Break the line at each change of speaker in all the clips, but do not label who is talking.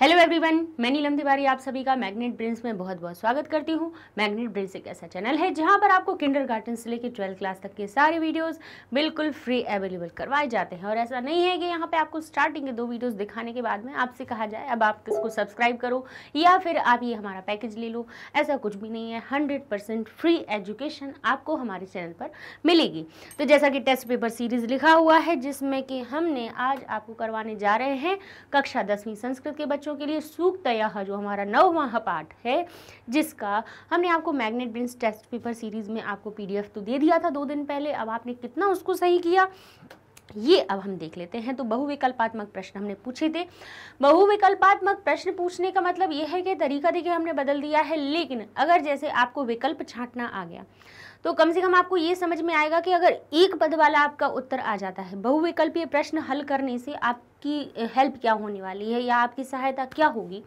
hello everyone मैं नीलम तिवारी आप सभी का मैग्नेट ब्रिंस में बहुत बहुत स्वागत करती हूँ मैग्नेट ब्रिंस एक ऐसा चैनल है जहाँ पर आपको किंडर गार्डन से लेकर ट्वेल्थ क्लास तक के सारे वीडियोस बिल्कुल फ्री अवेलेबल करवाए जाते हैं और ऐसा नहीं है कि यहाँ पे आपको स्टार्टिंग के दो वीडियोज़ दिखाने के बाद में आपसे कहा जाए अब आप किसको सब्सक्राइब करो या फिर आप ये हमारा पैकेज ले लो ऐसा कुछ भी नहीं है हंड्रेड फ्री एजुकेशन आपको हमारे चैनल पर मिलेगी तो जैसा कि टेस्ट पेपर सीरीज़ लिखा हुआ है जिसमें कि हमने आज आपको करवाने जा रहे हैं कक्षा दसवीं संस्कृत के बच्चों के लिए सूक्तया जो हमारा नववाह पाठ है जिसका हमने आपको magnet brains test paper series में आपको पीडीएफ तो दे दिया था दो दिन पहले अब आपने कितना उसको सही किया ये अब हम देख लेते हैं तो बहुविकल्पात्मक प्रश्न हमने पूछे थे बहुविकल्पात्मक प्रश्न पूछने का मतलब यह है कि तरीका देखिए हमने बदल दिया है लेकिन अगर जैसे आपको विकल्प छांटना आ गया तो कम से कम आपको ये समझ में आएगा कि अगर एक पद वाला आपका उत्तर आ जाता है बहुविकल्पीय प्रश्न हल करने से आपकी हेल्प क्या होने वाली है या आपकी सहायता क्या होगी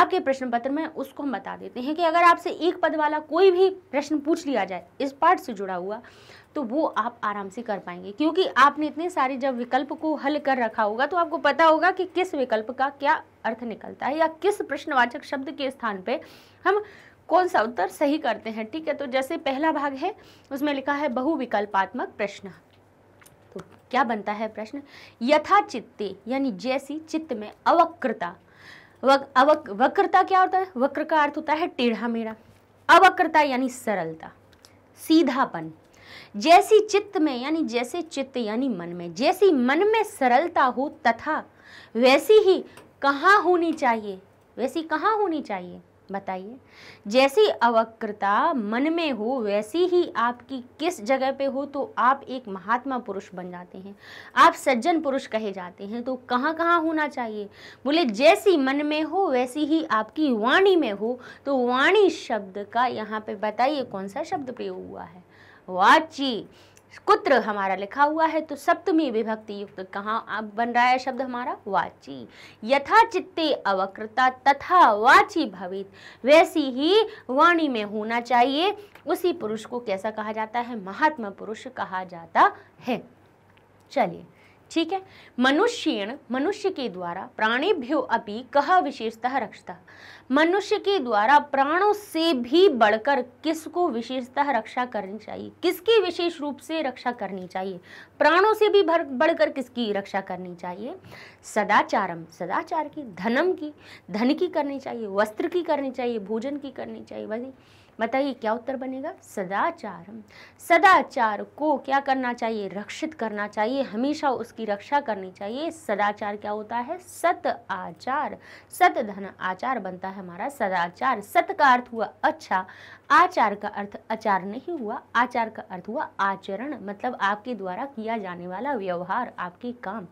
आपके प्रश्न पत्र में उसको हम बता देते हैं कि अगर आपसे एक पद वाला कोई भी प्रश्न पूछ लिया जाए इस पार्ट से जुड़ा हुआ तो वो आप आराम से कर पाएंगे क्योंकि आपने इतने सारे जब विकल्प को हल कर रखा होगा तो आपको पता होगा कि किस विकल्प का क्या अर्थ निकलता है या किस प्रश्नवाचक शब्द के स्थान पे हम कौन सा उत्तर सही करते हैं ठीक है तो जैसे पहला भाग है उसमें लिखा है बहुविकल्पात्मक प्रश्न तो क्या बनता है प्रश्न यथा चित्ते यानी जैसी चित्त में अवक्रता वक, अवक वक्रता क्या होता है वक्र का अर्थ होता है टेढ़ा मेढ़ा अवक्रता यानी सरलता सीधापन जैसी चित्त में यानी जैसे चित्त यानी मन में जैसी मन में सरलता हो तथा वैसी ही कहाँ होनी चाहिए वैसी कहाँ होनी चाहिए बताइए जैसी अवक्रता मन में हो वैसी ही आपकी किस जगह पे हो तो आप एक महात्मा पुरुष बन जाते हैं आप सज्जन पुरुष कहे जाते हैं तो कहाँ कहाँ होना चाहिए बोले जैसी मन में हो वैसी ही आपकी वाणी में हो तो वाणी शब्द का यहाँ पे बताइए कौन सा शब्द प्रयोग हुआ है वाची कुत्र हमारा लिखा हुआ है तो सप्तमी विभक्ति युक्त कहाँ बन रहा है शब्द हमारा वाची यथा चित्ते अवक्रता तथा वाची भवित वैसी ही वाणी में होना चाहिए उसी पुरुष को कैसा कहा जाता है महात्मा पुरुष कहा जाता है चलिए ठीक है मनुष्यण मनुष्य के द्वारा प्राणीभ्यो अपनी कह विशेषतः रक्षता मनुष्य के द्वारा प्राणों से भी बढ़कर किसको विशेषतः रक्षा करनी चाहिए किसकी विशेष रूप से रक्षा करनी चाहिए प्राणों से भी बढ़कर किसकी रक्षा करनी चाहिए सदाचारम सदाचार की धनम की धन की करनी चाहिए वस्त्र की करनी चाहिए भोजन की करनी चाहिए भाई बताइए क्या उत्तर बनेगा सदाचार सदाचार को क्या करना चाहिए रक्षित करना चाहिए हमेशा उसकी रक्षा करनी चाहिए सदाचार क्या होता है सत आचार सत धन आचार बनता है हमारा सदाचार सत का अर्थ हुआ अच्छा आचार का अर्थ आचार नहीं हुआ आचार का अर्थ हुआ आचरण मतलब आपके द्वारा किया जाने वाला व्यवहार आपके काम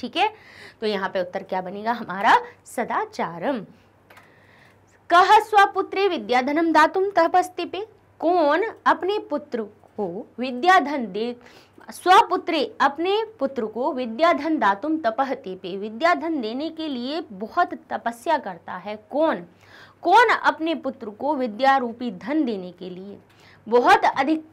ठीक है तो यहाँ पे उत्तर क्या बनेगा हमारा सदाचारम कह स्वपुत्रे विद्याधनम दातुम तपस्तिपे कौन अपने पुत्र को विद्याधन दे स्वपुत्रे अपने पुत्र को विद्याधन दातुम तपहती पे विद्याधन देने के लिए बहुत तपस्या करता है कौन कौन अपने पुत्र को विद्या रूपी धन देने के लिए बहुत अधिक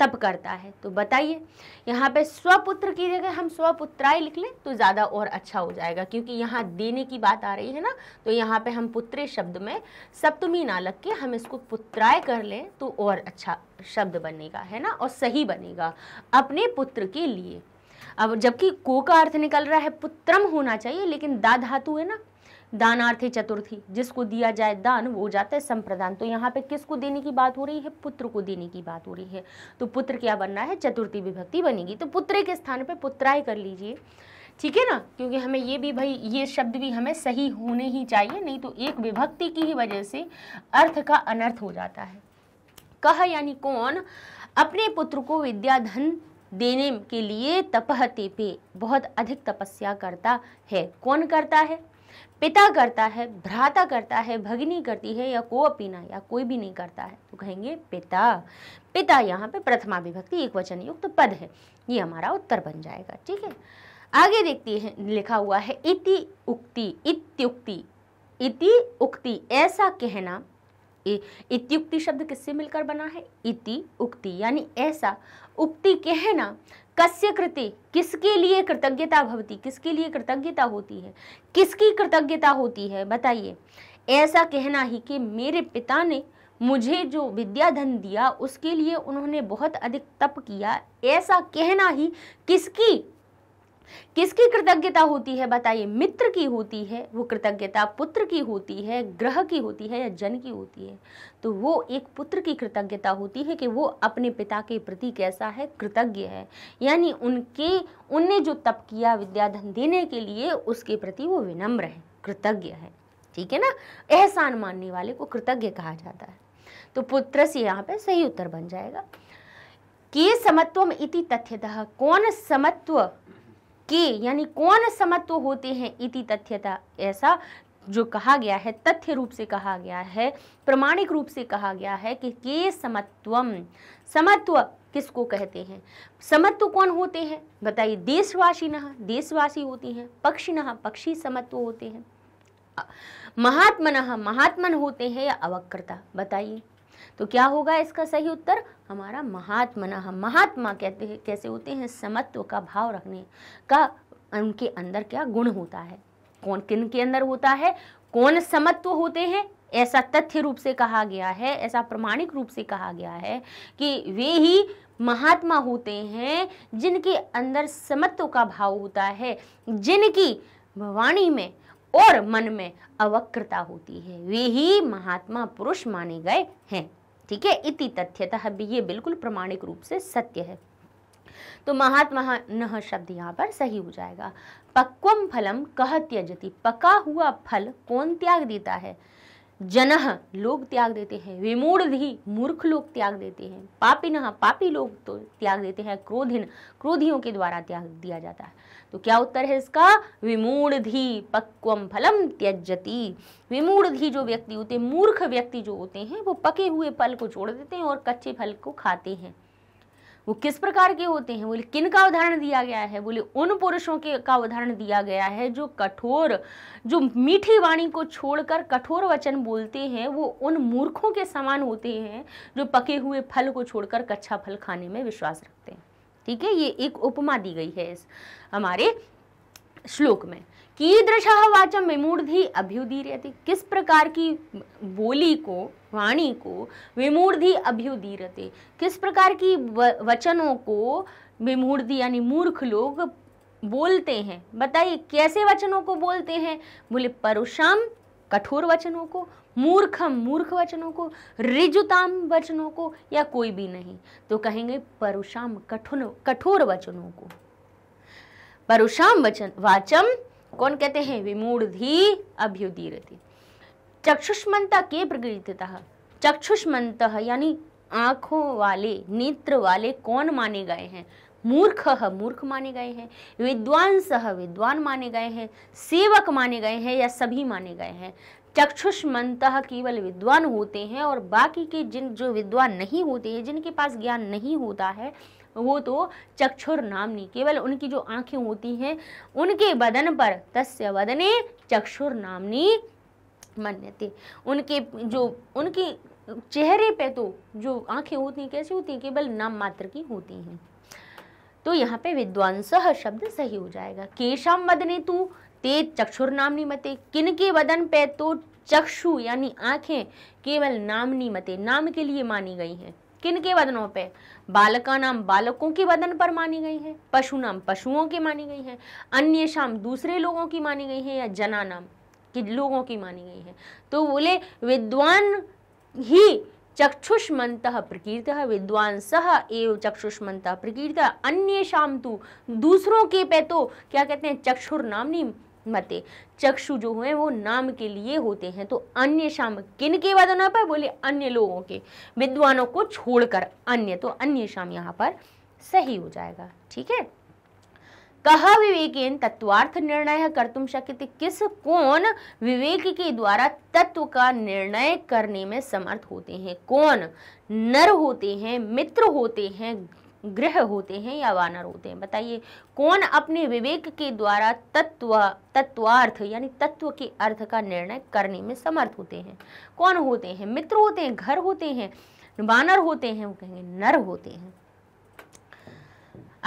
तप करता है तो बताइए यहाँ पे स्वपुत्र की जगह हम स्वपुत्राई लिख लें तो ज़्यादा और अच्छा हो जाएगा क्योंकि यहाँ देने की बात आ रही है ना तो यहाँ पे हम पुत्रे शब्द में सप्तमी ना लग के हम इसको पुत्राय कर लें तो और अच्छा शब्द बनेगा है ना और सही बनेगा अपने पुत्र के लिए अब जबकि को का अर्थ निकल रहा है पुत्रम होना चाहिए लेकिन दा धातु है ना दानार्थी चतुर्थी जिसको दिया जाए दान वो हो जाता है संप्रदान तो यहाँ पे किसको देने की बात हो रही है पुत्र को देने की बात हो रही है तो पुत्र क्या बनना है चतुर्थी विभक्ति बनेगी तो पुत्र के स्थान पर पुत्राय कर लीजिए ठीक है ना क्योंकि हमें ये भी भाई ये शब्द भी हमें सही होने ही चाहिए नहीं तो एक विभक्ति की ही वजह से अर्थ का अनर्थ हो जाता है कह यानी कौन अपने पुत्र को विद्याधन देने के लिए तपहते पे बहुत अधिक तपस्या करता है कौन करता है पिता करता है भ्राता करता है भगिनी करती है या को अपीना या कोई भी नहीं करता है तो कहेंगे पिता पिता यहाँ पे प्रथमा विभक्ति एक वचन युक्त तो पद है ये हमारा उत्तर बन जाएगा ठीक है आगे देखती है लिखा हुआ है इति उक्ति इत्युक्ति इति उक्ति ऐसा कहना इत्युक्ति शब्द किससे मिलकर बना है इति उक्ति यानी ऐसा उक्ति कहना कस्य कृति किसके लिए कृतज्ञता भवती किसके लिए कृतज्ञता होती है किसकी कृतज्ञता होती है बताइए ऐसा कहना ही कि मेरे पिता ने मुझे जो विद्याधन दिया उसके लिए उन्होंने बहुत अधिक तप किया ऐसा कहना ही किसकी किसकी कृतज्ञता होती है बताइए मित्र की होती है वो कृतज्ञता पुत्र की होती है ग्रह की होती है या जन की होती है तो वो एक पुत्र की कृतज्ञता होती है कि वो अपने पिता के प्रति कैसा है कृतज्ञ है यानी उनके उनने जो तप किया विद्याधन देने के लिए उसके प्रति वो विनम्र है कृतज्ञ है ठीक है ना एहसान मानने वाले को कृतज्ञ कहा जाता है तो पुत्र से यहाँ पे सही उत्तर बन जाएगा के समत्वम इति तथ्यतः कौन समत्व के यानी कौन समत्व होते हैं इति तथ्यता ऐसा जो कहा गया है तथ्य रूप से कहा गया है प्रमाणिक रूप से कहा गया है कि के समत्वम समत्व किसको कहते हैं समत्व कौन होते हैं बताइए देशवासी न देशवासी होते हैं पक्षी न पक्षी समत्व होते हैं महात्मन महात्मन होते हैं या अवक्रता बताइए तो क्या होगा इसका सही उत्तर हमारा महात्मा हम महात्मा कहते हैं कैसे होते हैं समत्व का भाव रखने का उनके अंदर क्या गुण होता है कौन किन के अंदर होता है कौन समत्व होते हैं ऐसा तथ्य रूप से कहा गया है ऐसा प्रमाणिक रूप से कहा गया है कि वे ही महात्मा होते हैं जिनके अंदर समत्व का भाव होता है जिनकी भवानी में और मन में अवक्रता होती है वे ही महात्मा पुरुष माने गए हैं ठीक है इति तथ्यतः ये बिल्कुल प्रमाणिक रूप से सत्य है तो महात्मा न शब्द यहाँ पर सही हो जाएगा पक्वम फलम कह त्यजती पका हुआ फल कौन त्याग देता है जनह लोग त्याग देते हैं विमूढ़धि मूर्ख लोग त्याग देते हैं पापिन पापी लोग तो त्याग देते हैं क्रोधिन क्रोधियों के द्वारा त्याग दिया जाता है तो क्या उत्तर है इसका विमूढ़ी पक्वम फलम त्यजती विमूढ़ जो व्यक्ति होते हैं मूर्ख व्यक्ति जो होते हैं वो पके हुए फल को छोड़ देते हैं और कच्चे फल को खाते हैं वो किस प्रकार के होते हैं बोले किन का उदाहरण दिया गया है बोले उन पुरुषों के का उदाहरण दिया गया है जो कठोर जो मीठी वाणी को छोड़कर कठोर वचन बोलते हैं वो उन मूर्खों के समान होते हैं जो पके हुए फल को छोड़कर कच्चा फल खाने में विश्वास रखते हैं ठीक है ये एक उपमा दी गई है इस हमारे श्लोक में कीदृश वाचम विमूर्धि अभ्युदीरति किस प्रकार की बोली को वाणी को विमूर्धि अभ्युदीरते किस प्रकार की वचनों को विमूर्धि यानी मूर्ख लोग बोलते हैं बताइए कैसे वचनों को बोलते हैं बोले परुषम कठोर वचनों को मूर्खम मूर्ख वचनों को रिजुताम वचनों को या कोई भी नहीं तो कहेंगे परुषाम कठोर कठोर वचनों को परुषाम वचन वाचम कौन कहते हैं विमूढ़ी अभ्युदीरति चक्षुष्मंता के प्रगृतः चक्षुष्मत यानी आँखों वाले नेत्र वाले कौन माने गए हैं मूर्ख मूर्ख माने गए हैं विद्वान सह विद्वान माने गए हैं सेवक माने गए हैं या सभी माने गए हैं चक्षुष्मत केवल विद्वान होते हैं और बाकी के जिन जो विद्वान नहीं होते हैं जिनके पास ज्ञान नहीं होता है वो तो चक्षुर नामनी केवल उनकी जो आंखें होती हैं उनके बदन पर तस्य वदने चक्षुर नामनी मान्यते उनके जो उनकी चेहरे पे तो जो आंखें होती हैं कैसी होती हैं केवल नाम मात्र की होती हैं तो यहाँ पे विद्वांस शब्द सही हो जाएगा केशम वदने तू ते चक्षुर नामनी मते किन के वदन पे तो चक्षु यानी आंखें केवल नामनी मते नाम के लिए मानी गई हैं किन के वदनों पे बालका नाम बालकों के वदन पर मानी गई है पशु नाम पशुओं की मानी गई है अन्य शाम दूसरे लोगों की मानी गई है या जना नाम कि लोगों की मानी गई है तो बोले विद्वान ही चक्षुष्मत प्रकीर्त विद्वान सह एव चक्षुष्मत प्रकीर्त अन्य शाम तू दूसरों के पे तो क्या कहते हैं चक्षुर नामनी मते चक्षु जो हुए वो नाम के लिए होते हैं तो अन्य शाम किन के वदना पर बोले अन्य लोगों के विद्वानों को छोड़कर अन्य तो अन्य शाम यहाँ पर सही हो जाएगा ठीक है कहा विवेकेन तत्वार्थ निर्णय कर तुम शक्य किस कौन विवेक के द्वारा तत्व का निर्णय करने में समर्थ होते हैं कौन नर होते हैं मित्र होते हैं ग्रह होते हैं या वानर होते हैं बताइए कौन अपने विवेक के द्वारा तत्व तत्वार्थ यानी तत्व के अर्थ का निर्णय करने में समर्थ होते हैं कौन होते हैं मित्र होते हैं घर होते हैं वानर होते हैं वो कहेंगे नर होते हैं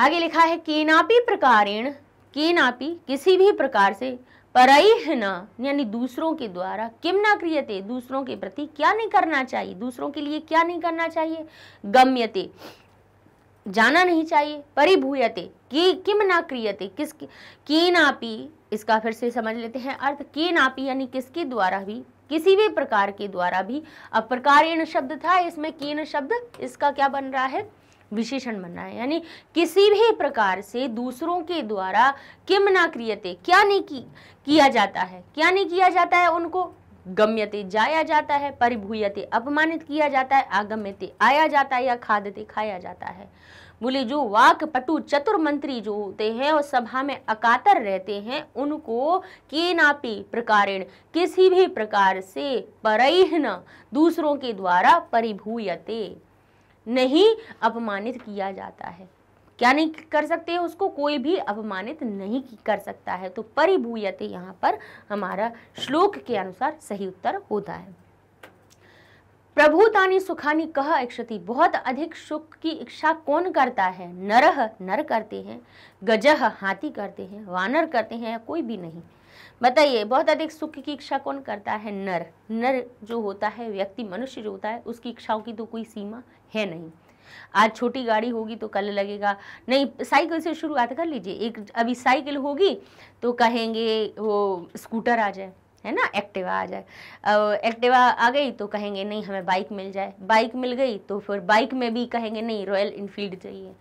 आगे लिखा है केनापी प्रकारेण केनापी किसी भी प्रकार से परैहना यानी दूसरों के द्वारा किम ना क्रियते दूसरों के प्रति क्या नहीं करना चाहिए दूसरों के लिए क्या नहीं करना चाहिए गम्यते जाना नहीं चाहिए परिभूयते की किम ना क्रियते किस की नापी इसका फिर से समझ लेते हैं अर्थ की नापी यानी किसके द्वारा भी किसी भी प्रकार के द्वारा भी अब शब्द था इसमें कीन शब्द इसका क्या बन रहा है विशेषण बन रहा है यानी किसी भी प्रकार से दूसरों के द्वारा किम ना क्रियते क्या नहीं की, किया जाता है क्या नहीं किया जाता है उनको गम्यते जाया जाता है परिभूयते अपमानित किया जाता है आगम्यते आया जाता है या खादते खाया जाता है बोले जो वाक पटु चतुर मंत्री जो होते हैं और सभा में अकातर रहते हैं उनको के नापी प्रकारेण किसी भी प्रकार से परहिन दूसरों के द्वारा परिभूयते नहीं अपमानित किया जाता है क्या नहीं कर सकते उसको कोई भी अपमानित नहीं कर सकता है तो परिभूयत यहाँ पर हमारा श्लोक के अनुसार सही उत्तर होता है प्रभुतानी सुखानी कह इक्षति बहुत अधिक सुख की इच्छा कौन करता है नरह नर करते हैं गजह हाथी करते हैं वानर करते हैं कोई भी नहीं बताइए बहुत अधिक सुख की इच्छा कौन करता है नर नर जो होता है व्यक्ति मनुष्य जो होता है उसकी इच्छाओं की तो कोई सीमा है नहीं आज छोटी गाड़ी होगी तो कल लगेगा नहीं साइकिल से शुरुआत कर लीजिए एक अभी साइकिल होगी तो कहेंगे वो स्कूटर आ जाए है ना एक्टिवा आ जाए एक्टिवा आ गई तो कहेंगे नहीं हमें बाइक मिल जाए बाइक मिल गई तो फिर बाइक में भी कहेंगे नहीं रॉयल इनफील्ड चाहिए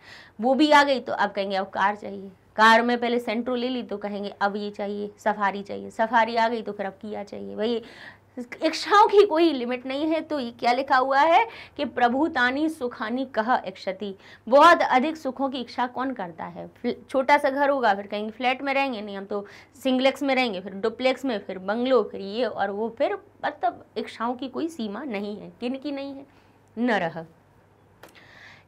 वो भी आ गई तो अब कहेंगे अब कार चाहिए कार में पहले सेंट्रो ले ली तो कहेंगे अब ये चाहिए सफारी चाहिए सफारी आ गई तो फिर अब किया चाहिए वही इच्छाओं की कोई लिमिट नहीं है तो ये क्या लिखा हुआ है कि प्रभुतानी सुखानी कह इक्षति बहुत अधिक सुखों की इच्छा कौन करता है छोटा सा घर होगा फिर कहेंगे फ्लैट में रहेंगे नहीं हम तो सिंगलेक्स में रहेंगे फिर डुप्लेक्स में फिर बंगलो फिर ये और वो फिर मतलब इच्छाओं की कोई सीमा नहीं है किन की नहीं है न रह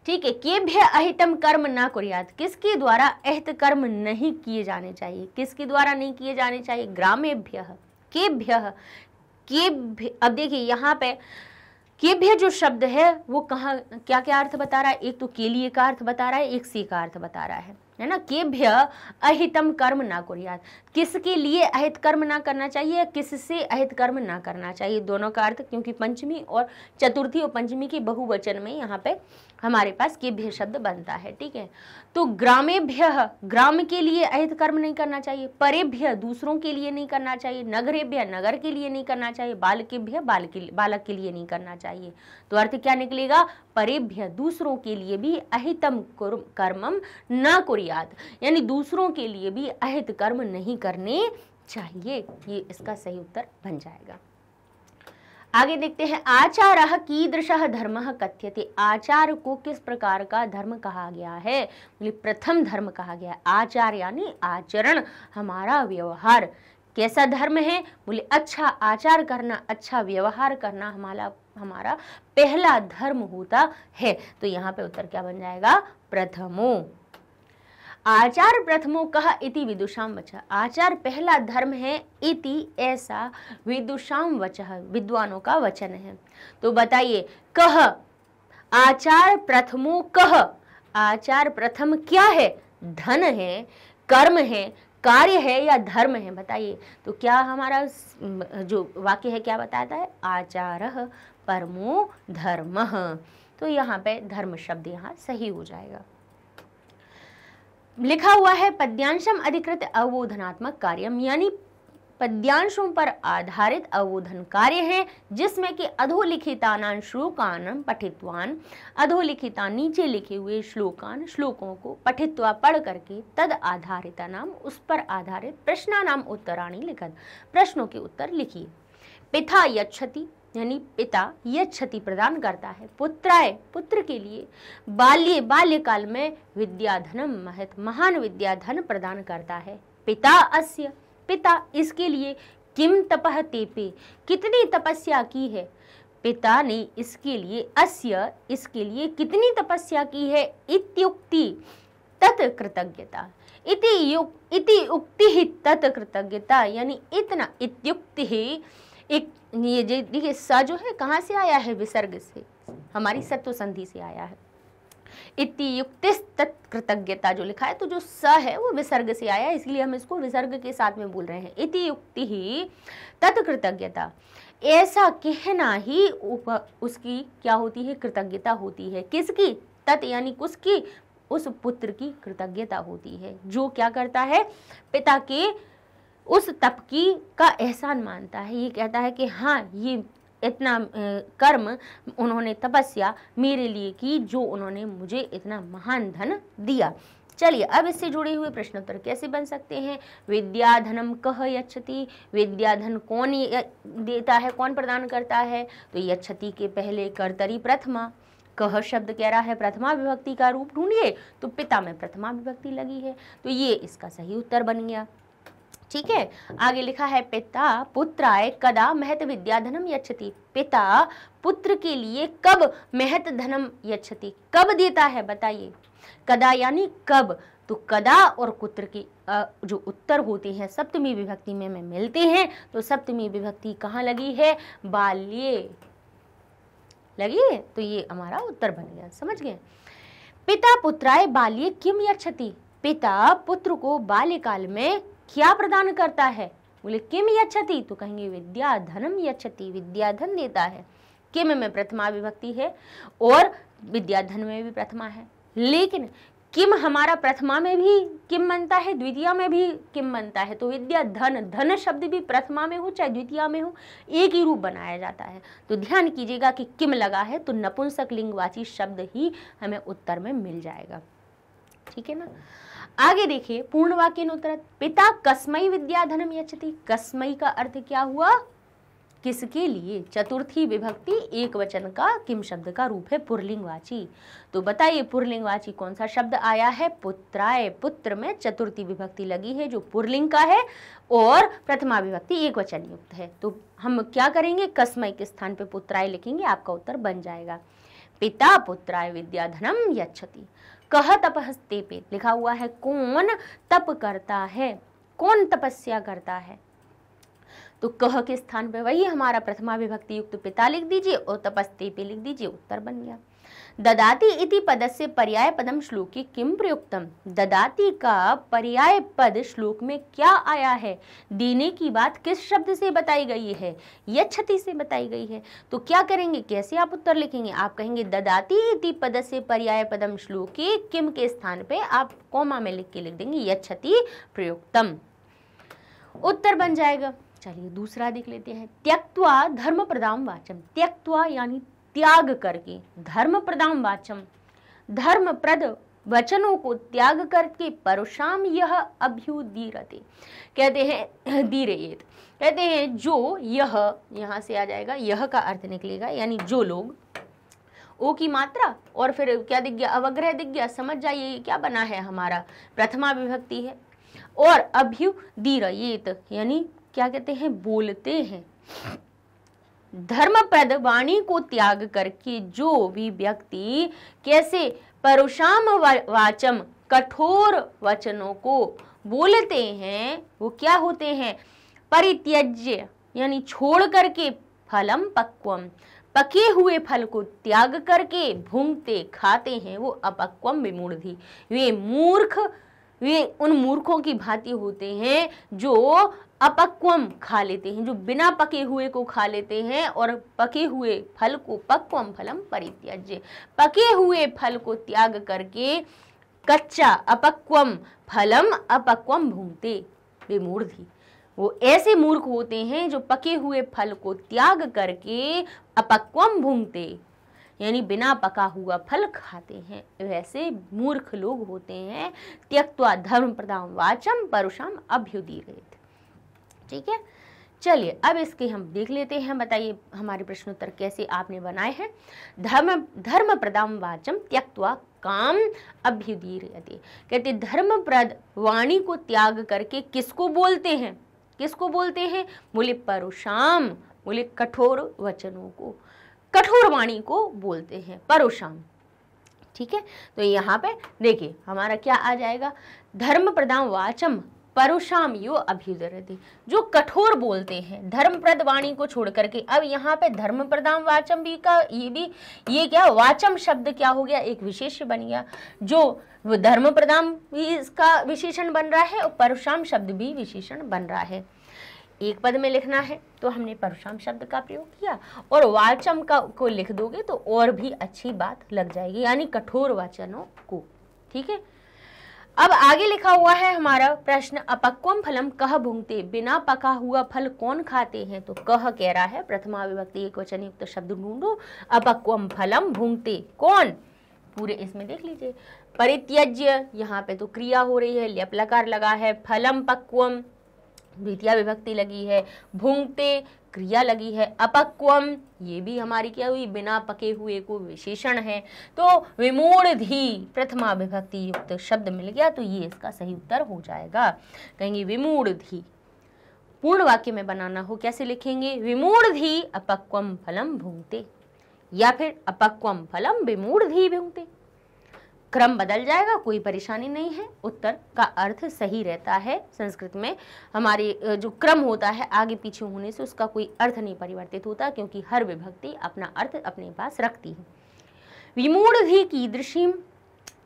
ठीक है केभ्य अहितम कर्म ना कुरियात किसके द्वारा अहित कर्म नहीं किए जाने चाहिए किसके द्वारा नहीं किए जाने चाहिए ग्रामेभ्य केभ्य किए अब देखिए यहाँ पे केभ्य जो शब्द है वो कहाँ क्या क्या अर्थ बता रहा है एक तो के लिए का अर्थ बता रहा है एक से का अर्थ बता रहा है है ना केभ्य अहितम कर्म ना कुरिया किसके लिए अहित कर्म ना करना चाहिए किससे अहित कर्म ना करना चाहिए दोनों का अर्थ क्योंकि पंचमी और चतुर्थी और पंचमी के बहुवचन में यहाँ पे हमारे पास केभ्य शब्द बनता है ठीक है तो ग्रामेभ्य ग्राम के लिए अहित कर्म नहीं करना चाहिए परेभ्य दूसरों के लिए नहीं करना चाहिए नगरेभ्य नगर के लिए नहीं करना चाहिए बालकेभ्य बाल के बालक के लिए नहीं करना चाहिए तो अर्थ क्या निकलेगा परेभ्य दूसरों के लिए भी अहितम कर्मम न कुरिया नफसियात यानी दूसरों के लिए भी अहित कर्म नहीं करने चाहिए ये इसका सही उत्तर बन जाएगा आगे देखते हैं आचार कीदृश धर्म कथ्य आचार को किस प्रकार का धर्म कहा गया है प्रथम धर्म कहा गया है आचार यानी आचरण हमारा व्यवहार कैसा धर्म है बोले अच्छा आचार करना अच्छा व्यवहार करना हमारा हमारा पहला धर्म होता है तो यहाँ पे उत्तर क्या बन जाएगा प्रथमो आचार प्रथमो कह इति विदुषाम वच आचार पहला धर्म है इति ऐसा विदुषाम वच विद्वानों का वचन है तो बताइए कह आचार प्रथमो कह आचार प्रथम क्या है धन है कर्म है कार्य है या धर्म है बताइए तो क्या हमारा जो वाक्य है क्या बताता है आचार परमो धर्म तो यहाँ पे धर्म शब्द यहाँ सही हो जाएगा लिखा हुआ है पद्यांशम अधिकृत अवबोधनात्मक कार्य यानी पद्यांशों पर आधारित अवबोधन कार्य है जिसमें कि अधोलिखितानान श्लोकान पठित्वान अधोलिखिता नीचे लिखे हुए श्लोकान श्लोकों को पठित्वा पढ़ करके तद आधारिता नाम उस पर आधारित प्रश्नानाम उत्तराणी लिखत प्रश्नों के उत्तर लिखिए पिथा यक्षति यानी पिता यह क्षति प्रदान करता है पुत्राय पुत्र के लिए बाल्य बाल्यकाल में विद्याधनम महत महान विद्याधन प्रदान करता है पिता अस्य पिता इसके लिए किम तपह तेपे कितनी तपस्या की है पिता ने इसके लिए अस्य इसके लिए कितनी तपस्या की है इत्युक्ति तत् कृतज्ञता इति युक्ति इति उक्ति ही तत् कृतज्ञता यानी इतना इत्युक्ति ही एक ये देखिए स जो है कहाँ से आया है विसर्ग से हमारी सत्व संधि से आया है इति युक्तिस तत्कृतज्ञता जो लिखा है तो जो स है वो विसर्ग से आया है इसलिए हम इसको विसर्ग के साथ में बोल रहे हैं इति युक्ति ही तत्कृतज्ञता ऐसा कहना ही उप उसकी क्या होती है कृतज्ञता होती है किसकी तत् यानी उसकी उस पुत्र की कृतज्ञता होती है जो क्या करता है पिता के उस तपकी का एहसान मानता है ये कहता है कि हाँ ये इतना कर्म उन्होंने तपस्या मेरे लिए की जो उन्होंने मुझे इतना महान धन दिया चलिए अब इससे जुड़े हुए प्रश्नोत्तर कैसे बन सकते हैं विद्याधनम कह यक्षति विद्याधन कौन देता है कौन प्रदान करता है तो यक्षति के पहले कर्तरी प्रथमा कह शब्द कह रहा है प्रथमा विभक्ति का रूप ढूंढिए तो पिता में प्रथमा विभक्ति लगी है तो ये इसका सही उत्तर बन गया ठीक है आगे लिखा है पिता पुत्राय कदा महत विद्या धनम यछति पिता पुत्र के लिए कब महत धनम यछति कब देता है बताइए कदा यानी कब तो कदा और पुत्र की जो उत्तर होते हैं सप्तमी विभक्ति में में मिलते हैं तो सप्तमी विभक्ति कहाँ लगी है बाल्य लगी है तो ये हमारा उत्तर बन गया समझ गए पिता पुत्राय बाल्य किम यछति पिता पुत्र को बाल्यकाल में क्या प्रदान करता है बोले किम यछति तो कहेंगे विद्या धनम यछति विद्या धन देता है किम में प्रथमा विभक्ति है और विद्या धन में भी प्रथमा है लेकिन किम हमारा प्रथमा में भी किम बनता है द्वितीय में भी किम बनता है तो विद्या धन धन शब्द भी प्रथमा में हो चाहे द्वितीय में हो एक ही रूप बनाया जाता है तो ध्यान कीजिएगा कि किम लगा है तो नपुंसक लिंगवाची शब्द ही हमें उत्तर में मिल जाएगा ठीक है ना आगे देखिए पूर्ण वाक्य नोतर पिता कस्मई विद्याधनम यचति कस्मई का अर्थ क्या हुआ किसके लिए चतुर्थी विभक्ति एक वचन का किम शब्द का रूप है पुरलिंगवाची तो बताइए पुरलिंगवाची कौन सा शब्द आया है पुत्राय पुत्र में चतुर्थी विभक्ति लगी है जो पुरलिंग का है और प्रथमा विभक्ति एक वचन युक्त है तो हम क्या करेंगे कस्मय के स्थान पे पुत्राय लिखेंगे आपका उत्तर बन जाएगा पिता पुत्राय विद्याधनम यक्षति कह तपहस्ते पे लिखा हुआ है कौन तप करता है कौन तपस्या करता है तो कह के स्थान पे वही हमारा प्रथमा विभक्ति युक्त पिता लिख दीजिए और तपस्ते पे लिख दीजिए उत्तर बन गया ददाति इति पदस्य पर्याय पदम श्लोके किम प्रयुक्तम ददाति का पर्याय पद श्लोक में क्या आया है देने की बात किस शब्द से बताई गई है यक्षति से बताई गई है तो क्या करेंगे कैसे आप उत्तर लिखेंगे आप कहेंगे ददाति इति पदस्य से पर्याय पदम श्लोके किम के स्थान पे आप कोमा में लिख के लिख देंगे यक्षति प्रयुक्तम उत्तर बन जाएगा चलिए दूसरा देख लेते हैं त्यक्वा धर्म प्रदाम वाचम त्यक्वा यानी त्याग करके धर्म प्रदान वाचम धर्म प्रद वचनों को त्याग करके परुषाम यह अभ्युदीरते कहते हैं धीरेत कहते हैं जो यह यहाँ से आ जाएगा यह का अर्थ निकलेगा यानी जो लोग ओ की मात्रा और फिर क्या दिख गया अवग्रह दिख गया समझ जाइए क्या बना है हमारा प्रथमा विभक्ति है और अभ्युदीरयेत यानी क्या कहते हैं बोलते हैं धर्मप्रद वाणी को त्याग करके जो भी व्यक्ति कैसे परुषाम वाचम कठोर वचनों को बोलते हैं वो क्या होते हैं परित्यज्य यानी छोड़ करके फलम पक्वम पके हुए फल को त्याग करके भूंगते खाते हैं वो अपक्वम विमूर्धि वे मूर्ख वे उन मूर्खों की भांति होते हैं जो अपक्वम खा लेते हैं जो बिना पके हुए को खा लेते हैं और पके हुए फल को पक्वम फलम परित्याज्य पके हुए फल को त्याग करके कच्चा अपक्वम फलम अपक्वम भूंगते वे मूर्धि वो ऐसे मूर्ख होते हैं जो पके हुए फल को त्याग करके अपक्वम भूंगते यानी बिना पका हुआ फल खाते हैं वैसे मूर्ख लोग होते हैं त्यक्वा धर्म प्रदान वाचम परुषम रहे ठीक है चलिए अब इसके हम देख लेते हैं बताइए हमारे प्रश्नोत्तर कैसे आपने बनाए हैं धर्म धर्म प्रदम वाचम त्यक्वा काम अभ्युदीर कहते धर्म प्रद वाणी को त्याग करके किसको बोलते हैं किसको बोलते हैं बोले परुषाम बोले कठोर वचनों को कठोर वाणी को बोलते हैं परुषाम ठीक है तो यहाँ पे देखिए हमारा क्या आ जाएगा धर्म प्रदान वाचम परुशाम यो अभ्युदरति जो कठोर बोलते हैं धर्मप्रद वाणी को छोड़ करके अब यहाँ पे धर्म प्रदान वाचम भी का ये भी ये क्या वाचम शब्द क्या हो गया एक विशेष बन गया जो धर्म प्रदान भी इसका विशेषण बन रहा है और परुशाम शब्द भी विशेषण बन रहा है एक पद में लिखना है तो हमने परशुराम शब्द का प्रयोग किया और वाचम का को लिख दोगे तो और भी अच्छी बात लग जाएगी यानी कठोर वाचनों को ठीक है अब आगे लिखा हुआ है हमारा प्रश्न अपक्वम फलम कह भूंगते बिना पका हुआ फल कौन खाते हैं तो कह कह रहा है प्रथमा विभक्ति एक वचन युक्त शब्द ढूंढो अपक्वम फलम भूंगते कौन पूरे इसमें देख लीजिए परित्यज्य यहाँ पे तो क्रिया हो रही है लकार लगा है फलम पक्वम द्वितीय विभक्ति लगी है भूंगते क्रिया लगी है अपक्वम ये भी हमारी क्या हुई बिना पके हुए को विशेषण है तो विमूढ़ प्रथमा विभक्ति युक्त शब्द मिल गया तो ये इसका सही उत्तर हो जाएगा कहेंगे विमूढ़ पूर्ण वाक्य में बनाना हो कैसे लिखेंगे विमूढ़ अपक्वम फलम भूंगते या फिर अपक्वम फलम विमूढ़ भूंगते क्रम बदल जाएगा कोई परेशानी नहीं है उत्तर का अर्थ सही रहता है संस्कृत में हमारे जो क्रम होता है आगे पीछे होने से उसका कोई अर्थ नहीं परिवर्तित होता क्योंकि हर विभक्ति अपना अर्थ अपने पास रखती है की दृश्य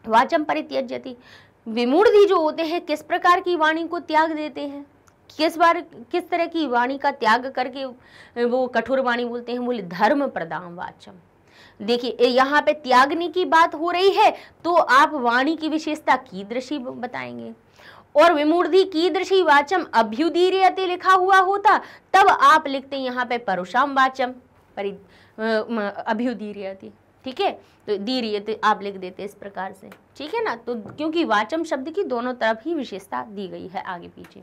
वाचम परित्यज्यति विमूढ़ जो होते हैं किस प्रकार की वाणी को त्याग देते हैं किस बार किस तरह की वाणी का त्याग करके वो कठोर वाणी बोलते हैं बोले धर्म प्रदान वाचम देखिए यहाँ पे त्यागनी की बात हो रही है तो आप वाणी की विशेषता की दृषि बताएंगे और विमूर्धि की दृषि वाचम अभ्युदीर्यते लिखा हुआ होता तब आप लिखते यहाँ पे परुषाम वाचम परि अभ्युदीर्यते ठीक है तो दीर्य तो आप लिख देते इस प्रकार से ठीक है ना तो क्योंकि वाचम शब्द की दोनों तरफ ही विशेषता दी गई है आगे पीछे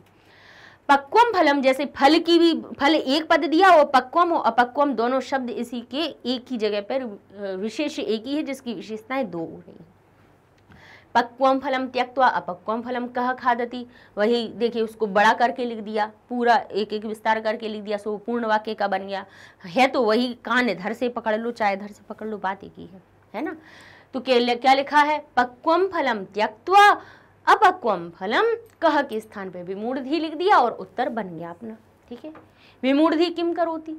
पक्वम फलम जैसे फल की भी फल एक पद दिया और पक्वम और अपक्वम दोनों शब्द इसी के एक ही जगह पर विशेष एक ही है जिसकी विशेषताएं दो हो रही पक्वम फलम त्यक्तवा अपक्वम फलम कह खादती वही देखिए उसको बड़ा करके लिख दिया पूरा एक एक विस्तार करके लिख दिया सो पूर्ण वाक्य का बन गया है तो वही कान इधर से पकड़ लो चाहे इधर से पकड़ लो बात एक ही है है ना तो क्या लिखा है पक्वम फलम त्यक्तवा अपक्वम फलम कह के स्थान पे विमूढ़ी लिख दिया और उत्तर बन गया अपना ठीक है विमूढ़ी किम करोती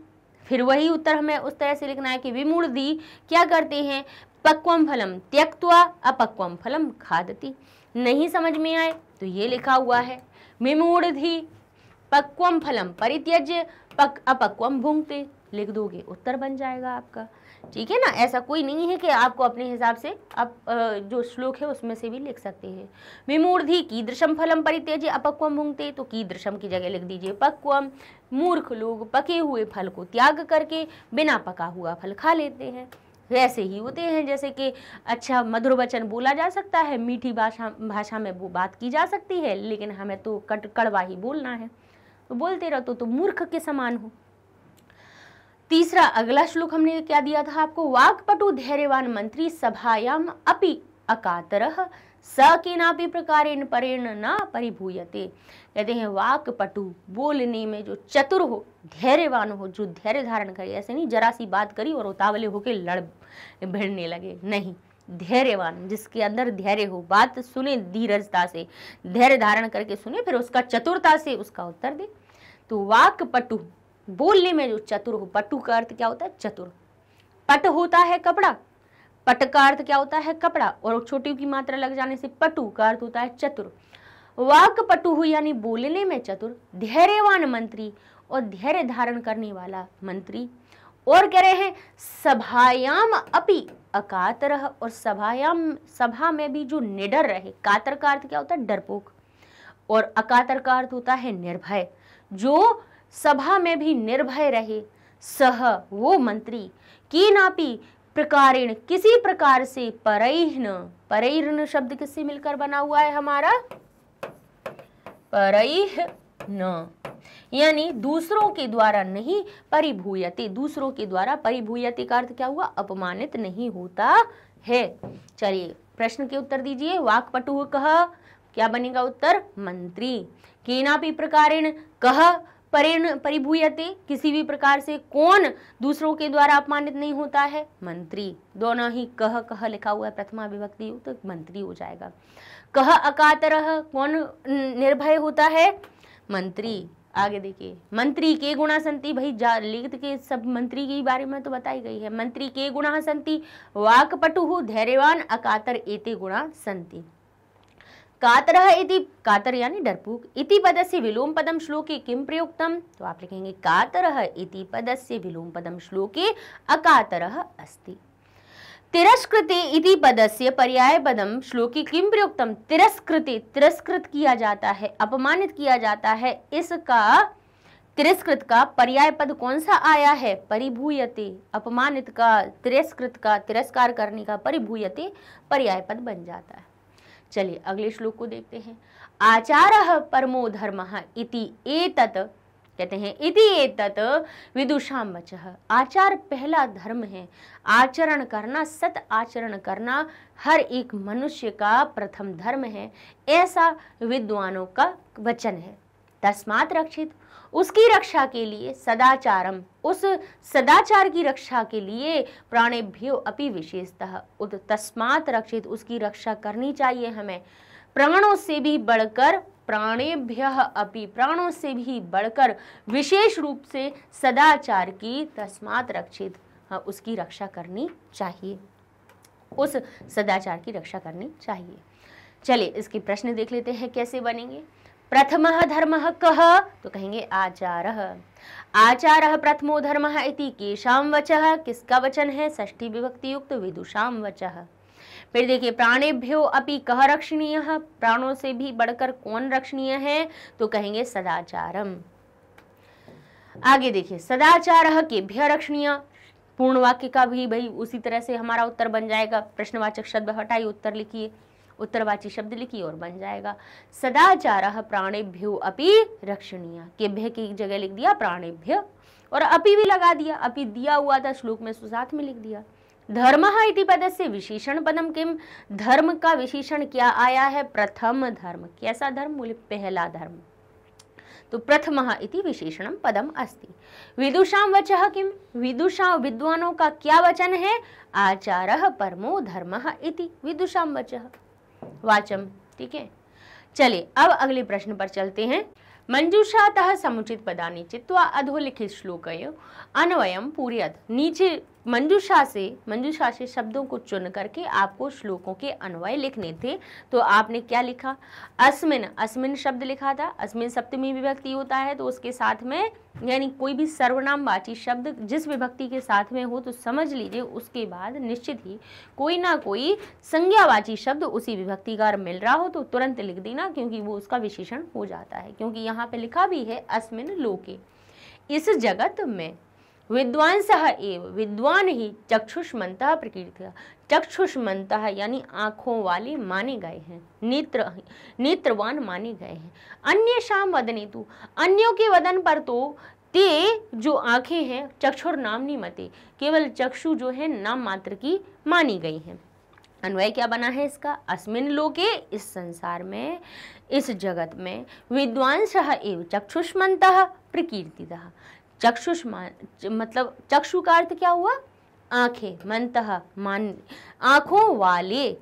फिर वही उत्तर हमें उस तरह से लिखना है कि विमूढ़ी क्या करते हैं पक्वम फलम त्यक्तवा अपक्वम फलम खादती नहीं समझ में आए तो ये लिखा हुआ है विमूढ़ी पक्वम फलम परित्यज्य पक अपक्वम भूंगते लिख दोगे उत्तर बन जाएगा आपका ठीक है ना ऐसा कोई नहीं है कि आपको अपने हिसाब से आप जो श्लोक है उसमें से भी लिख सकते हैं विमूर्धि कीदृशम फलम परित्यज अपक्वम भूंगते तो कीदृशम की जगह लिख दीजिए पक्वम मूर्ख लोग पके हुए फल को त्याग करके बिना पका हुआ फल खा लेते हैं वैसे ही होते हैं जैसे कि अच्छा मधुर वचन बोला जा सकता है मीठी भाषा भाषा में वो बात की जा सकती है लेकिन हमें तो कट कड़वा ही बोलना है तो बोलते रहो तो, तो मूर्ख के समान हो तीसरा अगला श्लोक हमने क्या दिया था आपको वाकपटु धैर्यवान मंत्री सभायाम अपि अकातर स के ना भी प्रकारेण परेण न परिभूयते कहते हैं वाकपटु बोलने में जो चतुर हो धैर्यवान हो जो धैर्य धारण करे ऐसे नहीं जरा सी बात करी और उतावले होके लड़ भिड़ने लगे नहीं धैर्यवान जिसके अंदर धैर्य हो बात सुने धीरजता से धैर्य धारण करके सुने फिर उसका चतुरता से उसका उत्तर दे तो वाक पटु बोलने में जो चतुर हो पटु का अर्थ क्या होता है चतुर पट होता है कपड़ा पट का अर्थ क्या होता है कपड़ा और छोटी की मात्रा लग जाने से पटु का अर्थ होता है चतुर वाक पटु हो यानी बोलने में चतुर धैर्यवान मंत्री और धैर्य धारण करने वाला मंत्री और कह रहे हैं सभायाम अपि अकातर और सभायाम सभा में भी जो निडर रहे कातर का अर्थ क्या होता है डरपोक और अकातर का अर्थ होता है निर्भय जो सभा में भी निर्भय रहे सह वो मंत्री की नापी प्रकारेण किसी प्रकार से परैन परैन शब्द किससे मिलकर बना हुआ है हमारा परैह न यानी दूसरों के द्वारा नहीं परिभूयते दूसरों के द्वारा परिभूयते का अर्थ क्या हुआ अपमानित नहीं होता है चलिए प्रश्न के उत्तर दीजिए वाकपटु कह क्या बनेगा उत्तर मंत्री भी प्रकारेण कह परिण परिभूयते किसी भी प्रकार से कौन दूसरों के द्वारा अपमानित नहीं होता है मंत्री दोनों ही कह कह लिखा हुआ है प्रथमा विभक्ति तो मंत्री हो जाएगा कह अकातरह कौन निर्भय होता है मंत्री आगे देखिए मंत्री के गुणा संति भाई लिखित के सब मंत्री के बारे में तो बताई गई है मंत्री के गुणा संति वाकपटु धैर्यवान अकातर एते गुणा संति कातर इति कातर यानी डरपूक इति पद से विलोम पदम श्लोके किम प्रयुक्तम तो आप लिखेंगे कातर इति पद से विलोम पदम श्लोके अकातर अस्ति तिरस्कृति इति पदस्य पर्याय पदम श्लोक किम प्रयुक्तम तिरस्कृति तिरस्कृत किया जाता है अपमानित किया जाता है इसका तिरस्कृत का पर्याय पद कौन सा आया है परिभूयते अपमानित का तिरस्कृत का तिरस्कार करने का परिभूयते पर्याय पद बन जाता है चलिए अगले श्लोक को देखते हैं आचार परमो धर्म इति एतत् कहते हैं इति एतत विदुषाम बच आचार पहला धर्म है आचरण करना सत आचरण करना हर एक मनुष्य का प्रथम धर्म है ऐसा विद्वानों का वचन है तस्मात रक्षित उसकी रक्षा के लिए सदाचारम उस सदाचार की रक्षा के लिए प्राणेभ्यो अपि विशेषतः तस्मात रक्षित उसकी रक्षा करनी चाहिए हमें प्राणों से भी बढ़कर प्राणेभ्य अपि प्राणों से भी बढ़कर विशेष रूप से सदाचार की तस्मात रक्षित हाँ, उसकी रक्षा करनी चाहिए उस सदाचार की रक्षा करनी चाहिए चलिए इसके प्रश्न देख लेते हैं कैसे बनेंगे प्रथम धर्म कह तो कहेंगे आचार आचार प्रथमो धर्म इति केशाम वच किसका वचन है षष्ठी विभक्ति युक्त विदुषाम वच फिर देखिए प्राणेभ्यो अपि कह रक्षणीय प्राणों से भी बढ़कर कौन रक्षणीय है तो कहेंगे सदाचारम आगे देखिए सदाचार के भ्य रक्षणीय पूर्ण वाक्य का भी भाई उसी तरह से हमारा उत्तर बन जाएगा प्रश्नवाचक शब्द हटाई उत्तर लिखिए उत्तरवाची शब्द लिखिए और बन जाएगा सदाचार प्राणेभ्यो अपि रक्षणीय के भ्य की जगह लिख दिया प्राणेभ्य और अपि भी लगा दिया अपि दिया हुआ था श्लोक में सुसाथ में लिख दिया धर्म इति पद से विशेषण पदम किम धर्म का विशेषण क्या आया है प्रथम धर्म कैसा धर्म बोले पहला धर्म तो प्रथम इति विशेषण पदम अस्ति विदुषां वच किम विदुषा विद्वानों का क्या वचन है आचार परमो धर्म इति विदुषां वच वाचम ठीक है चलिए अब अगले प्रश्न पर चलते हैं मंजूषातः समुचित पदा नीचे अधोलिखित श्लोक अन्वय पूरी नीचे मंजूषा से मंजूषा से शब्दों को चुन करके आपको श्लोकों के अन्वय लिखने थे तो आपने क्या लिखा अस्मिन अस्मिन शब्द लिखा था अस्मिन सप्तमी विभक्ति होता है तो उसके साथ में यानी कोई भी सर्वनाम वाची शब्द जिस विभक्ति के साथ में हो तो समझ लीजिए उसके बाद निश्चित ही कोई ना कोई संज्ञावाची शब्द उसी विभक्ति का मिल रहा हो तो तुरंत लिख देना क्योंकि वो उसका विशेषण हो जाता है क्योंकि यहाँ पे लिखा भी है अस्मिन लोके इस जगत में विद्वांस एव विद्वान ही चक्षुष्मत प्रकीर्ति चक्षुष्मत यानी आँखों वाले माने गए हैं नेत्र नेत्रवान माने गए हैं अन्य शाम वदने तो अन्यों के वदन पर तो ते जो आँखें हैं चक्षुर नहीं मते केवल चक्षु जो है नाम मात्र की मानी गई हैं अन्वय क्या बना है इसका अस्मिन लोके इस संसार में इस जगत में विद्वांस एव चक्षुष्मत प्रकीर्ति चक्षुष्मान मतलब चक्षु का अर्थ क्या हुआ आंखें मंत मान आंखों वाले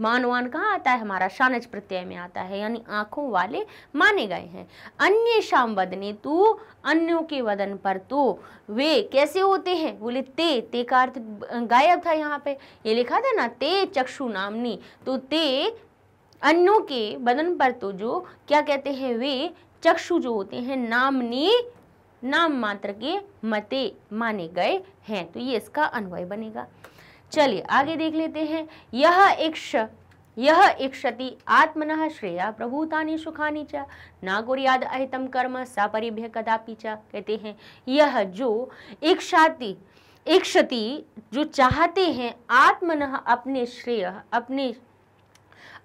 मानवान कहाँ आता है हमारा शानज प्रत्यय में आता है यानी आंखों वाले माने गए हैं अन्य शाम वदने तू अन्यों के वदन पर तो वे कैसे होते हैं बोले ते ते का अर्थ गायब था यहाँ पे ये लिखा था ना ते चक्षु नामनी तो ते अन्यों के बदन पर तो जो क्या कहते हैं वे चक्षु जो होते हैं नामनी नाम मात्र के मते माने गए हैं तो ये इसका अन्वय बनेगा चलिए आगे देख लेते हैं यह इक्ष यह इक्षति आत्मन श्रेया प्रभूतानि सुखा च ना कुरियाद अहितम कर्म सपरिभ्य कदापि च कहते हैं यह जो इक्षाति इक्षति जो चाहते हैं आत्मन अपने श्रेय अपने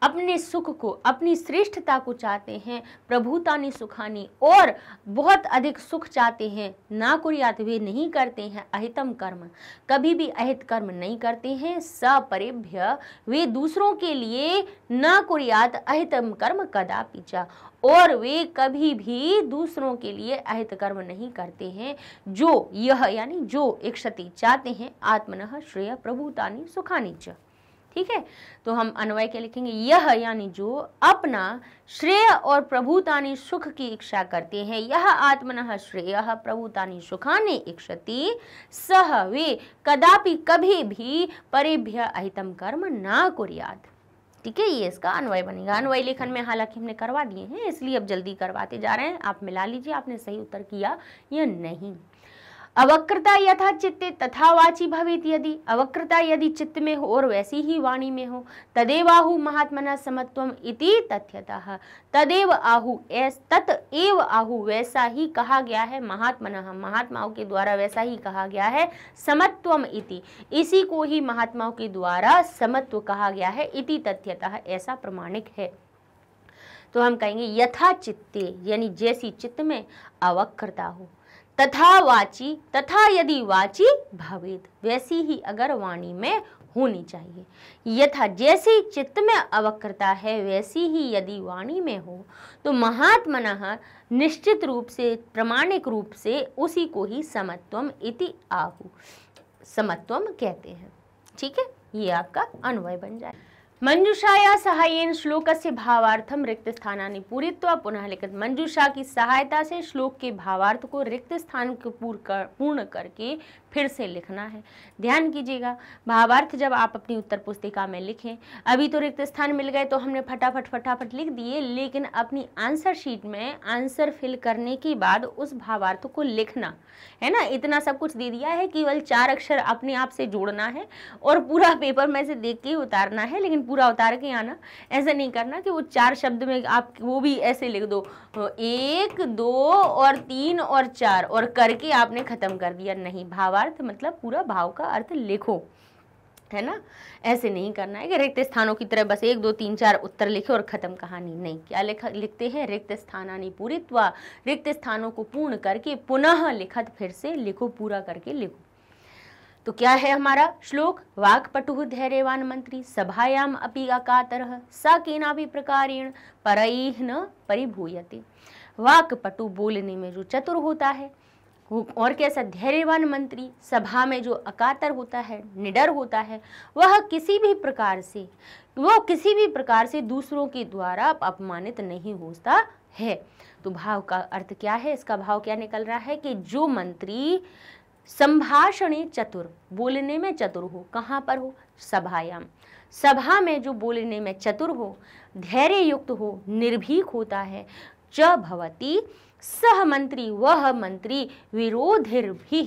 अपने सुख को अपनी श्रेष्ठता को चाहते हैं प्रभुतानी सुखानी और बहुत अधिक सुख चाहते हैं ना कुरियात वे नहीं करते हैं अहितम कर्म कभी भी अहित कर्म नहीं करते हैं सपरिभ्य वे दूसरों के लिए ना कुरियात अहितम कर्म कदापि चा और वे कभी भी दूसरों के लिए अहित कर्म नहीं करते हैं जो यह यानी जो एक क्षति चाहते हैं आत्मन श्रेय प्रभुतानी सुखानी च ठीक है तो हम अन्वय क्या लिखेंगे यह यानी जो अपना श्रेय और प्रभुतानी सुख की इच्छा करते हैं यह आत्मन श्रेय प्रभुतानी सुखाने इक्षति सह वे कदापि कभी भी परिभ्य अहितम कर्म ना कुरियात ठीक है ये इसका अन्वय बनेगा अन्वय लेखन में हालांकि हमने करवा दिए हैं इसलिए अब जल्दी करवाते जा रहे हैं आप मिला लीजिए आपने सही उत्तर किया या नहीं अवक्रता यथा चित्ते तथा वाची भवित यदि अवक्रता यदि चित्त में हो और वैसी ही वाणी में हो तदेव आहु महात्मना समत्वम इति तथ्यतः तदेव आहु एस तत एव आहु वैसा ही कहा गया है महात्मना महात्माओं के द्वारा वैसा ही कहा गया है समत्वम इति इसी को ही महात्माओं के द्वारा समत्व कहा गया है इति तथ्यतः ऐसा प्रमाणिक है तो हम कहेंगे यथा चित्ते यानी जैसी चित्त में अवक्रता हो तथा वाची तथा यदि वाची भवेद वैसी ही अगर वाणी में होनी चाहिए यथा जैसी चित्त में अवक्रता है वैसी ही यदि वाणी में हो तो महात्मन निश्चित रूप से प्रमाणिक रूप से उसी को ही समत्वम इति आहु समत्वम कहते हैं ठीक है ये आपका अन्वय बन जाए सहायन श्लोक से भावार्थम रिक्त स्थानानि पूरित्वा पुनः लिखित मंजूषा की सहायता से श्लोक के भावार्थ को रिक्त स्थान को पूर्ण करके फिर से लिखना है ध्यान कीजिएगा भावार्थ जब आप अपनी उत्तर पुस्तिका में लिखें अभी तो रिक्त स्थान मिल गए तो हमने फटाफट फटाफट लिख दिए लेकिन अपनी आंसर शीट में आंसर फिल करने के बाद उस भावार्थ को लिखना है ना इतना सब कुछ दे दिया है केवल चार अक्षर अपने आप से जोड़ना है और पूरा पेपर में से देख के उतारना है लेकिन पूरा उतार के आना ऐसा नहीं करना कि वो चार शब्द में आप वो भी ऐसे लिख दो एक दो और तीन और चार और करके आपने ख़त्म कर दिया नहीं भावार्थ भावार्थ मतलब पूरा भाव का अर्थ लिखो है ना ऐसे नहीं करना है कि रिक्त स्थानों की तरह बस एक दो तीन चार उत्तर लिखे और ख़त्म कहानी नहीं क्या लिखा लिखते हैं रिक्त स्थानानि पूरित्वा रिक्त स्थानों को पूर्ण करके पुनः लिखत फिर से लिखो पूरा करके लिखो तो क्या है हमारा श्लोक वाक पटु धैर्यवान मंत्री सभायाम अपि अकातर सा केना भी प्रकारेण पर न परिभूयते वाक्पटु बोलने में जो चतुर होता है और कैसा धैर्यवान मंत्री सभा में जो अकातर होता है निडर होता है वह किसी भी प्रकार से वो किसी भी प्रकार से दूसरों के द्वारा अपमानित नहीं होता है तो भाव का अर्थ क्या है इसका भाव क्या निकल रहा है कि जो मंत्री संभाषणे चतुर बोलने में चतुर हो कहाँ पर हो सभायाम सभा में जो बोलने में चतुर हो धैर्य युक्त हो निर्भीक होता है च भवती सह मंत्री वह मंत्री विरोधिर भी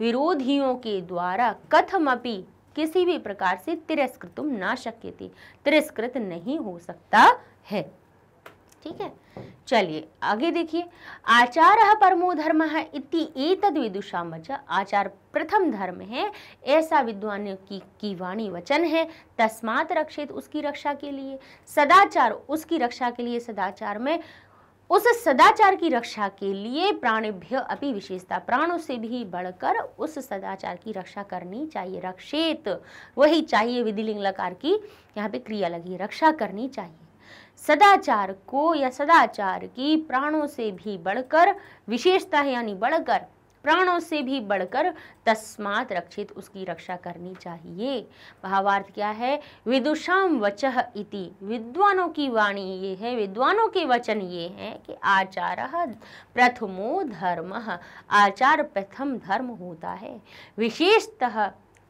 विरोधियों के द्वारा कथम अपी किसी भी प्रकार से तिरस्कृत ना शक्यते तिरस्कृत नहीं हो सकता है ठीक है चलिए आगे देखिए आचार परमो धर्म इति एतद विदुषाम वचा आचार प्रथम धर्म है ऐसा विद्वान की, की वाणी वचन है तस्मात रक्षित उसकी रक्षा के लिए सदाचार उसकी रक्षा के लिए सदाचार में उस सदाचार की रक्षा के लिए प्राणिभ्य अपनी विशेषता प्राणों से भी बढ़कर उस सदाचार की रक्षा करनी चाहिए रक्षेत वही चाहिए विधिलिंग लकार की यहाँ पे क्रिया लगी है रक्षा करनी चाहिए सदाचार को या सदाचार की प्राणों से भी बढ़कर विशेषता है यानी बढ़कर प्राणों से भी बढ़कर तस्मात रक्षित उसकी रक्षा करनी चाहिए भावार्थ क्या है विदुषाम वचह इति विद्वानों की वाणी ये है विद्वानों के वचन ये हैं कि आचार प्रथमो धर्म आचार प्रथम धर्म होता है विशेषतः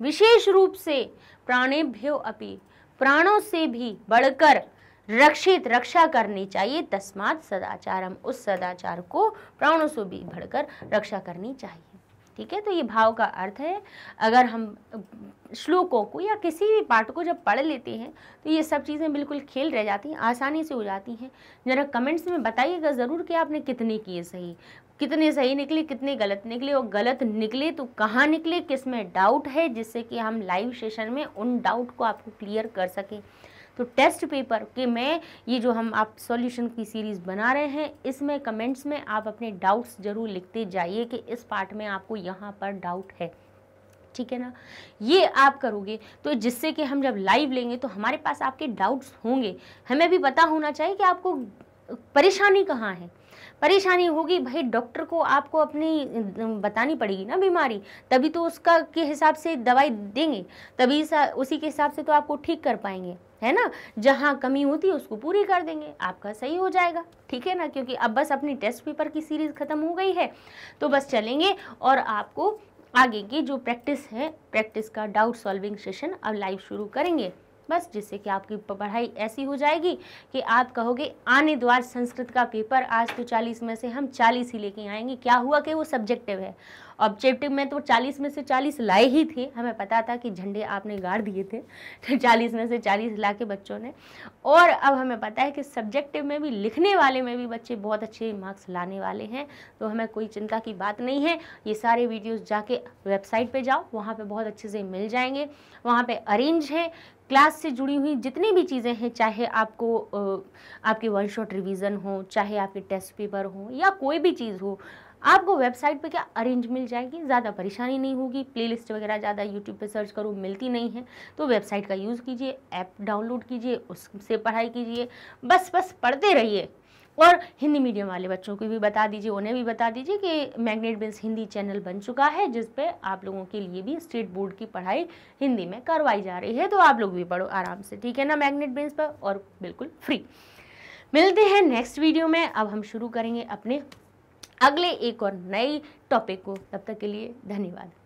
विशेष रूप से प्राणेभ्यो अपि प्राणों से भी बढ़कर रक्षित रक्षा करनी चाहिए तस्मात सदाचार हम उस सदाचार को प्राणों से भी भड़कर रक्षा करनी चाहिए ठीक है तो ये भाव का अर्थ है अगर हम श्लोकों को या किसी भी पाठ को जब पढ़ लेते हैं तो ये सब चीज़ें बिल्कुल खेल रह जाती हैं आसानी से हो जाती हैं ज़रा कमेंट्स में बताइएगा ज़रूर कि आपने कितने किए सही कितने सही निकले कितने गलत निकले और गलत निकले तो कहाँ निकले किस में डाउट है जिससे कि हम लाइव सेशन में उन डाउट को आपको क्लियर कर सकें तो टेस्ट पेपर के मैं ये जो हम आप सॉल्यूशन की सीरीज़ बना रहे हैं इसमें कमेंट्स में आप अपने डाउट्स ज़रूर लिखते जाइए कि इस पार्ट में आपको यहाँ पर डाउट है ठीक है ना ये आप करोगे तो जिससे कि हम जब लाइव लेंगे तो हमारे पास आपके डाउट्स होंगे हमें भी पता होना चाहिए कि आपको परेशानी कहाँ है परेशानी होगी भाई डॉक्टर को आपको अपनी बतानी पड़ेगी ना बीमारी तभी तो उसका के हिसाब से दवाई देंगे तभी उसी के हिसाब से तो आपको ठीक कर पाएंगे है ना जहाँ कमी होती है उसको पूरी कर देंगे आपका सही हो जाएगा ठीक है ना क्योंकि अब बस अपनी टेस्ट पेपर की सीरीज़ ख़त्म हो गई है तो बस चलेंगे और आपको आगे की जो प्रैक्टिस है प्रैक्टिस का डाउट सॉल्विंग सेशन अब लाइव शुरू करेंगे बस जिससे कि आपकी पढ़ाई ऐसी हो जाएगी कि आप कहोगे आने द्वार संस्कृत का पेपर आज तो चालीस में से हम चालीस ही लेके आएंगे क्या हुआ कि वो सब्जेक्टिव है ऑब्जेक्टिव में तो चालीस में से चालीस लाए ही थे हमें पता था कि झंडे आपने गाड़ दिए थे तो चालीस में से चालीस ला के बच्चों ने और अब हमें पता है कि सब्जेक्टिव में भी लिखने वाले में भी बच्चे बहुत अच्छे मार्क्स लाने वाले हैं तो हमें कोई चिंता की बात नहीं है ये सारे वीडियोज़ जाके वेबसाइट पर जाओ वहाँ पर बहुत अच्छे से मिल जाएंगे वहाँ पर अरेंज है क्लास से जुड़ी हुई जितनी भी चीज़ें हैं चाहे आपको आपके वन शॉट रिवीजन हो चाहे आपके टेस्ट पेपर हो या कोई भी चीज़ हो आपको वेबसाइट पे क्या अरेंज मिल जाएगी ज़्यादा परेशानी नहीं होगी प्लेलिस्ट वगैरह ज़्यादा यूट्यूब पे सर्च करो मिलती नहीं है तो वेबसाइट का यूज़ कीजिए ऐप डाउनलोड कीजिए उससे पढ़ाई कीजिए बस बस पढ़ते रहिए और हिंदी मीडियम वाले बच्चों को भी बता दीजिए उन्हें भी बता दीजिए कि मैग्नेट बिल्स हिंदी चैनल बन चुका है जिस पे आप लोगों के लिए भी स्टेट बोर्ड की पढ़ाई हिंदी में करवाई जा रही है तो आप लोग भी पढ़ो आराम से ठीक है ना मैग्नेट बिल्स पर और बिल्कुल फ्री मिलते हैं नेक्स्ट वीडियो में अब हम शुरू करेंगे अपने अगले एक और नए टॉपिक को तब तक के लिए धन्यवाद